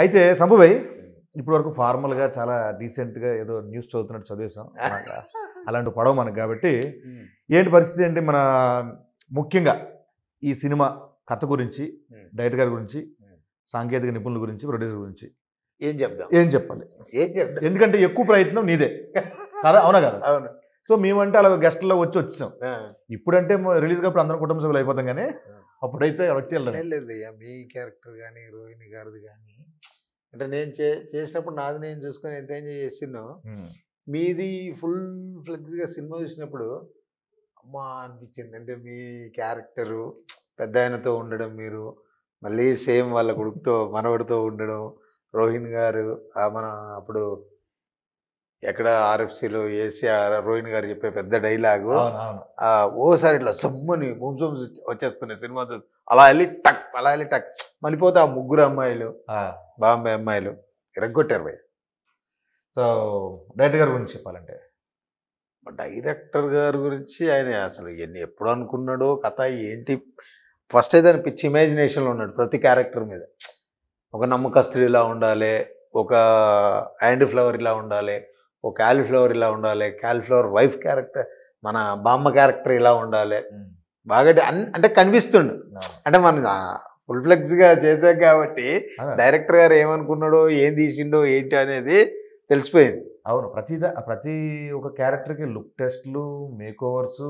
అయితే సంభుభాయ్ ఇప్పటి వరకు ఫార్మల్గా చాలా డీసెంట్గా ఏదో న్యూస్ చదువుతున్నట్టు చదివేశాం అలాంటి పడవ మనకు కాబట్టి ఏంటి పరిస్థితి అంటే మన ముఖ్యంగా ఈ సినిమా కథ గురించి డైరెక్ట్ గారి గురించి సాంకేతిక నిపుణుల గురించి ప్రొడ్యూసర్ గురించి ఏం చెప్దాం ఏం చెప్పాలి ఏం చెప్తాం ఎందుకంటే ఎక్కువ ప్రయత్నం నీదే కదా అవునా కదా అవును సో మేమంటే అలా గెస్ట్లో వచ్చి వచ్చాం ఇప్పుడంటే రిలీజ్ కాప్పుడు అందరం కుటుంబ సభ్యులు అయిపోతాం కానీ అప్పుడైతే వచ్చి వెళ్ళలేదు మీ క్యారెక్టర్ కానీ హీరోయిన్ గారిది కానీ అంటే నేను చే చేసినప్పుడు నాది నేను చూసుకొని ఎంత ఎంజాయ్ చేసినో మీది ఫుల్ ఫ్లెక్స్గా సినిమా చూసినప్పుడు అమ్మా అనిపించింది అంటే మీ క్యారెక్టరు పెద్ద ఆయనతో ఉండడం మీరు మళ్ళీ సేమ్ వాళ్ళ కొడుకుతో మనవడితో ఉండడం రోహిణ్ గారు మన అప్పుడు ఎక్కడ ఆర్ఎఫ్సిలో ఏసీఆర్ రోహిణ్ గారు చెప్పే పెద్ద డైలాగు ఓసారి ఇట్లా సొమ్మని ముంసం వచ్చేస్తున్నాయి సినిమా అలా వెళ్ళి టక్ అలా వెళ్ళి టక్ మళ్ళీపోతే ఆ ముగ్గురు అమ్మాయిలు బాంబే అమ్మాయిలు ఇరగొట్టారు భయ సో డైరెక్టర్ గారి గురించి చెప్పాలంటే డైరెక్టర్ గారి గురించి ఆయన అసలు ఎన్ని ఎప్పుడు అనుకున్నాడో కథ ఏంటి ఫస్ట్ అయితే ఆయన పిచ్చి ఇమాజినేషన్లో ఉన్నాడు ప్రతి క్యారెక్టర్ మీద ఒక నమ్మకస్తుడు ఇలా ఉండాలి ఒక హ్యాండ్ ఫ్లవర్ ఇలా ఉండాలి ఒక క్యాలిఫ్లవర్ ఇలా ఉండాలి క్యాలిఫ్లవర్ వైఫ్ క్యారెక్టర్ మన బామ్మ క్యారెక్టర్ ఇలా ఉండాలి బాగా అంటే కనిపిస్తుండు అంటే మన ఫుల్ ఫ్లెక్స్ గా చేశాం కాబట్టి డైరెక్టర్ గారు ఏమనుకున్నాడో ఏం తీసిండో ఏంటి అనేది తెలిసిపోయింది అవును ప్రతి ప్రతి ఒక క్యారెక్టర్కి లుక్ టెస్ట్లు మేక్ ఓవర్స్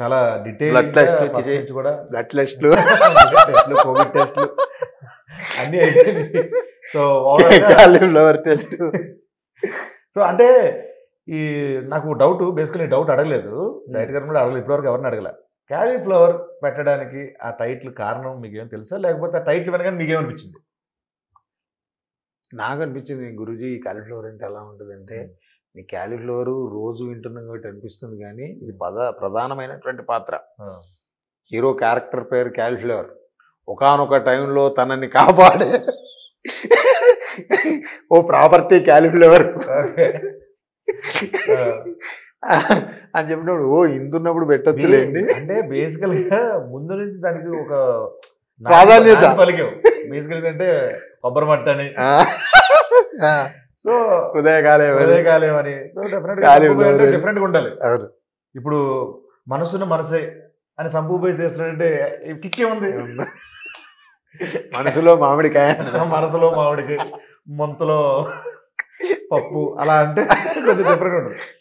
చాలా డీటెయిల్ బ్లడ్ టెస్ట్ కూడా బ్లడ్ టెస్ట్లు టెస్ట్లు కోవిడ్ టెస్ట్లు అన్నీ అయిపోయింది సో ఫ్లవర్ టెస్ట్ సో అంటే ఈ నాకు డౌట్ బేసికలీ డౌట్ అడగలేదు డైరెక్ట్ గారు కూడా అడగలేదు ఇప్పటివరకు ఎవరిని అడగలేదు క్యాలీఫ్లవర్ పెట్టడానికి ఆ టైటిల్ కారణం మీకేం తెలుసా లేకపోతే ఆ టైటిల్ వెనక మీకేమనిపించింది నాకు అనిపించింది గురుజీ ఈ క్యాలీఫ్లవర్ అంటే ఎలా ఉంటుందంటే నీ క్యాలీఫ్లవర్ రోజు వింటున్నాం కాబట్టి అనిపిస్తుంది కానీ ఇది పద ప్రధానమైనటువంటి పాత్ర హీరో క్యారెక్టర్ పేరు క్యాలీఫ్లవర్ ఒకనొక టైంలో తనని కాపాడే ఓ ప్రాపర్టీ క్యాలీఫ్లవర్ అని చెప్పినప్పుడు ఓ ఇందున్నప్పుడు పెట్టొచ్చులేండి అంటే బేసికల్ గా ముందు నుంచి దానికి ఒక ప్రాధాన్యత పలికావు బేసికల్ అంటే కొబ్బరి మట్టని సో ఉదయకాలం ఉదయకాలం అని సో డెఫినెట్ డిఫరెంట్ గా ఉండాలి ఇప్పుడు మనసును మనసే అని సంపూపై చేస్తున్నాడంటే కిక్కే ఉంది మనసులో మామిడికాయ మనసులో మామిడికాయ మొంతలో పప్పు అలా అంటే కొంచెం డిఫరెంట్ ఉంటుంది